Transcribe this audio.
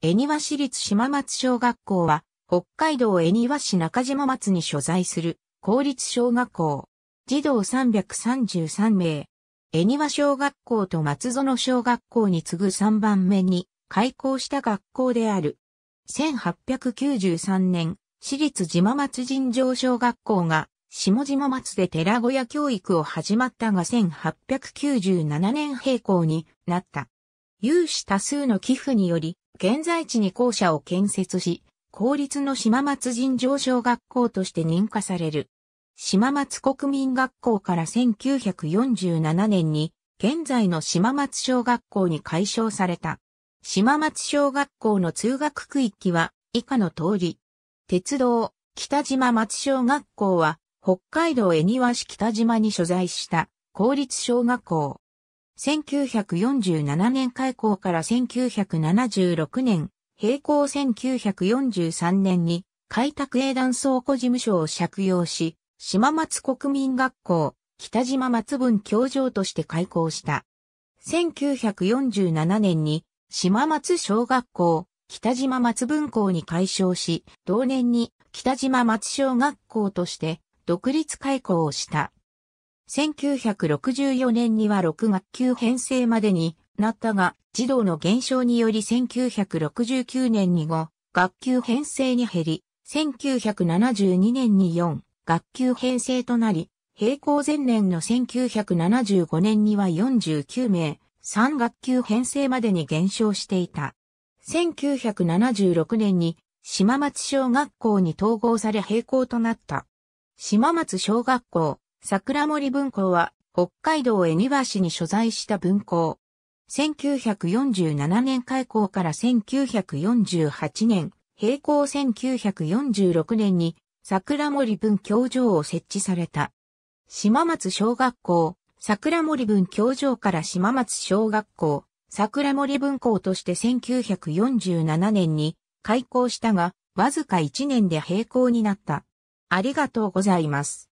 恵庭市立島松小学校は、北海道恵庭市中島松に所在する公立小学校。児童333名。恵庭小学校と松園小学校に次ぐ3番目に開校した学校である。1893年、市立島松尋常小学校が下島松で寺小屋教育を始まったが1897年閉校になった。有志多数の寄付により、現在地に校舎を建設し、公立の島松尋常小学校として認可される。島松国民学校から1947年に、現在の島松小学校に改称された。島松小学校の通学区域は以下の通り。鉄道、北島松小学校は北海道恵庭市北島に所在した公立小学校。1947年開校から1976年、並行1943年に開拓営団倉庫事務所を借用し、島松国民学校、北島松文教場として開校した。1947年に島松小学校、北島松文校に改称し、同年に北島松小学校として独立開校をした。1964年には6学級編成までになったが、児童の減少により1969年に5学級編成に減り、1972年に4学級編成となり、並行前年の1975年には49名、3学級編成までに減少していた。1976年に島松小学校に統合され並行となった。島松小学校、桜森文校は北海道恵庭市に所在した文校。1947年開校から1948年、並行1946年に桜森文教場を設置された。島松小学校、桜森文教場から島松小学校、桜森文校として1947年に開校したが、わずか1年で閉校になった。ありがとうございます。